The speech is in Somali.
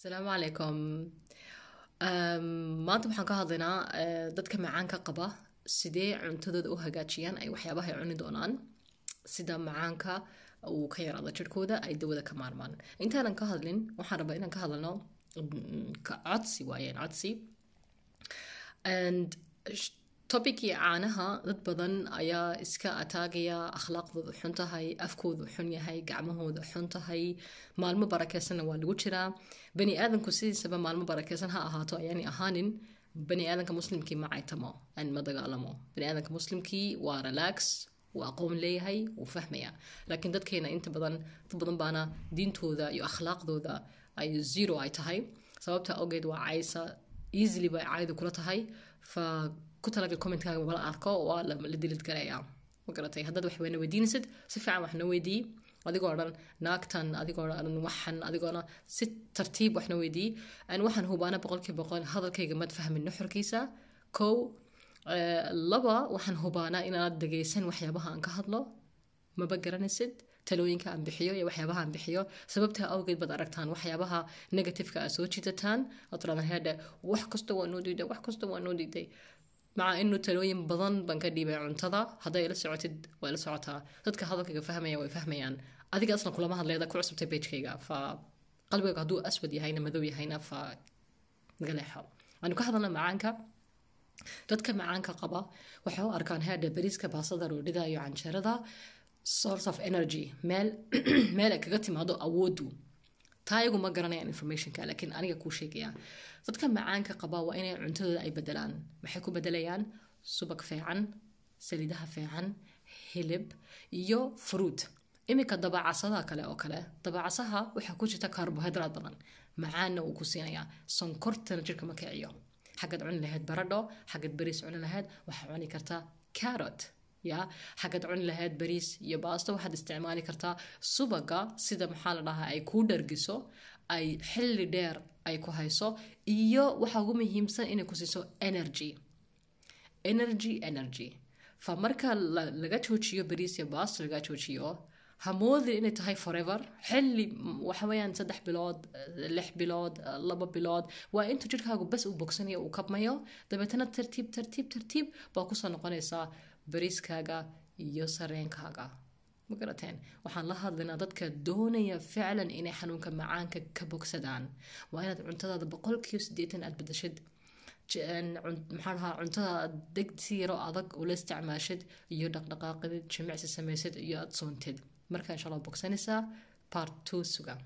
asalaamu calaykum maanta waxaan ka hadlaynaa e, dadka macaanka qaba sidee cuntadooda u hagaajiyaan ay waxyaabaha cuni doonaan sida macaanka uu ka yaraado jirhkooda ay dawada ka maarmaan intaanan ka hadlin waxaan rabaa inaan ka hadalno mm, codsi waayeen codsi and tobicii caanaha dad badan ayaa iska ataagaya akhlaaqdoodu xun tahay afkoodu xun yahay gacmahooda xun tahay maalmo barakeysanna waa lagu jiraa bani aadanku sidiisaba maalmo barakeysan ha ahaato ayaanay ahaanin baniaadanka muslimkii ma caytamo aan ma dagaalamo baniaadanka muslimkii waa relax uu aqoon leeyahay wuu fahmaya laakiin dadkeena inta badan dad badan baana diintooda iyo akhlaaqdooda ay zero ay tahay sababta awgeed waa caysa easily bay caydu kula tahay fa ku talagal commentkaaga wala arko waa la dilid garayaa magaratay haddaad wax weydiinaysid si fiican wax noo adigoo dhan naagtan adigoo dhan waxan adigoona si tartiib waxna weydiiye waxaan hubaana boqolkii boqol hadalkayga mad fahmin nuxurkiisa kow eh, laba waxaan hubaanaa inaanad dhegaysan waxyaabaha aan ka hadlo maba garanaysid talooyinka aan bixiyo iyo waxyaabaha aan bixiyo sababta awgeed baad aragtaan waxyaabaha negatifeka aa soo jiidataan aad tiraadaan heedhe wax kasta waa noo diiday wax kasta waa noo diiday maca inuu talooyin badan baan ka dhiibay cuntada hadday ila socotid waa ila socotaa dadka hadalkayga fahmaya way fahmayaan adiga aslan kulama hadleeda ku cusubtay beejkayga fa qalbigayga hadduu aswad yahayna madow yahayna fa naga waanu ka hadalna macaanka dadka macaanka qaba waxay u arkaan haadha bariiska baasada roodhida iyo canjeerada source of energy meel meel ay kaga timaado awoodu taayagu ma garanayaan informationka laakiin aniga kuu sheegaya dadka macaanka qaba waa inay cuntadooda ay bedelaan maxay ku bedelayaan subag fiican saliidaha fiican hilib iyo fruit iminka dabaacasadaha kale oo kale dabacasaha waxaa ku jirta karbohydraad badan macaanna wuu ku siinayaa sonkortana jirka ma kiciyo xaggaad cuni lahayd baradho xaggaad bariis cuni lahayd waxaa cuni kartaa carrot yaa waxaa cuni lahayd bariis iyo baasto waxaad isticmaali kartaa subaga sida maxaa la dhahaa ay kuu dhargiso ay xilli dheer ay ku hayso iyo waxaa ugu muhiimsan inay ku siiso energy energy energy fa marka laga joojiyo bariis iyo baasto laga joojiyo hamoodin inay tahay forever xilli waxaweyaan saddex bilood eh, lix bilood eh, laba bilood waa intuu jirkaagu bas u bogsanayo uu kabmayo dabeetana tartiib tartiib tartiib baa kusoo noqonaysaa bariiskaaga iyo sareenkaaga ma garateen waxaan la hadlaynaa dadka doonaya ficlan inay xanuunka macaanka ka bogsadaan waa inaad cuntadaada boqolkiiba sideetan aad bedeshid maxaa dhahaa cuntada aad degsiiro adag ula isticmaashid iyo dhaqdhaqaaqidid jimicsi samaysid iyo aada soontid markaa insha allah bogsanaysaa part two suga